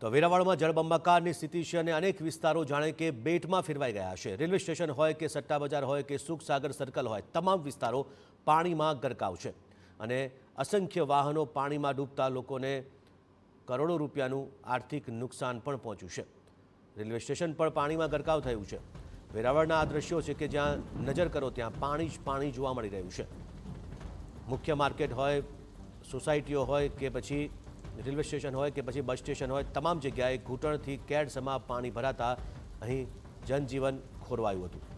તો વેરાવળમાં જળબંબાકારની સ્થિતિ છે અને અનેક વિસ્તારો જાણે કે બેટમાં ફેરવાઈ ગયા છે રેલવે સ્ટેશન હોય કે સટ્ટા બજાર હોય કે સુખસાગર સર્કલ હોય તમામ વિસ્તારો પાણીમાં ગરકાવ છે અને અસંખ્ય વાહનો પાણીમાં ડૂબતા લોકોને કરોડો રૂપિયાનું આર્થિક નુકસાન પણ પહોંચ્યું છે રેલવે સ્ટેશન પણ પાણીમાં ગરકાવ થયું છે વેરાવળના આ દ્રશ્યો છે કે જ્યાં નજર કરો ત્યાં પાણી જ પાણી જોવા મળી રહ્યું છે મુખ્ય માર્કેટ હોય સોસાયટીઓ હોય કે પછી રેલવે સ્ટેશન હોય કે પછી બસ સ્ટેશન હોય તમામ જગ્યાએ ઘૂંટણથી કેડસમાં પાણી ભરાતા અહીં જનજીવન ખોરવાયું હતું